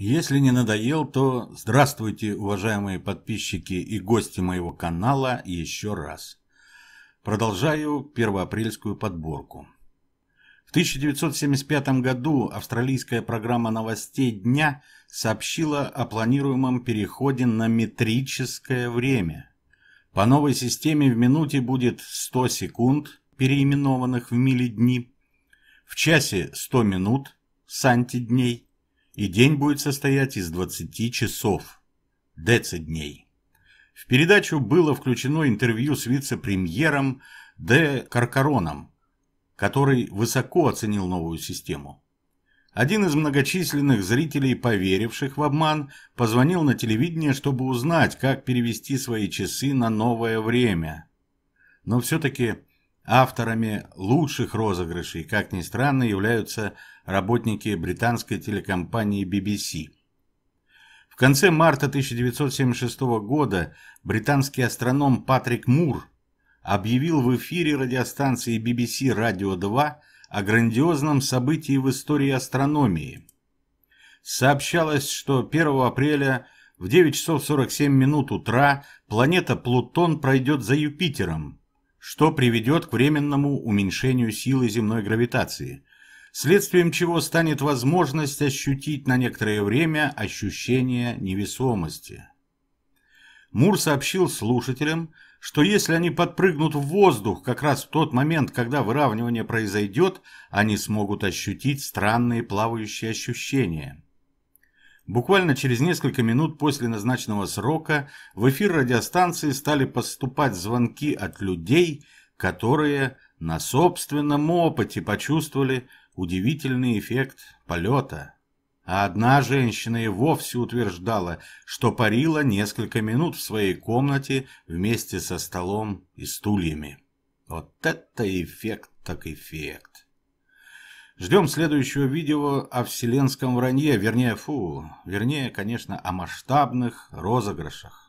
Если не надоел, то здравствуйте, уважаемые подписчики и гости моего канала еще раз. Продолжаю первоапрельскую подборку. В 1975 году австралийская программа новостей дня сообщила о планируемом переходе на метрическое время. По новой системе в минуте будет 100 секунд, переименованных в мили дни, в часе 100 минут, сантидней и день будет состоять из 20 часов, 10 дней. В передачу было включено интервью с вице-премьером Д. Каркароном, который высоко оценил новую систему. Один из многочисленных зрителей, поверивших в обман, позвонил на телевидение, чтобы узнать, как перевести свои часы на новое время. Но все-таки Авторами лучших розыгрышей, как ни странно, являются работники британской телекомпании BBC. В конце марта 1976 года британский астроном Патрик Мур объявил в эфире радиостанции BBC Radio 2 о грандиозном событии в истории астрономии. Сообщалось, что 1 апреля в 9 часов 47 минут утра планета Плутон пройдет за Юпитером, что приведет к временному уменьшению силы земной гравитации, следствием чего станет возможность ощутить на некоторое время ощущение невесомости. Мур сообщил слушателям, что если они подпрыгнут в воздух как раз в тот момент, когда выравнивание произойдет, они смогут ощутить странные плавающие ощущения – Буквально через несколько минут после назначенного срока в эфир радиостанции стали поступать звонки от людей, которые на собственном опыте почувствовали удивительный эффект полета. А одна женщина и вовсе утверждала, что парила несколько минут в своей комнате вместе со столом и стульями. Вот это эффект так эффект. Ждем следующего видео о вселенском вранье, вернее, фу, вернее, конечно, о масштабных розыгрышах.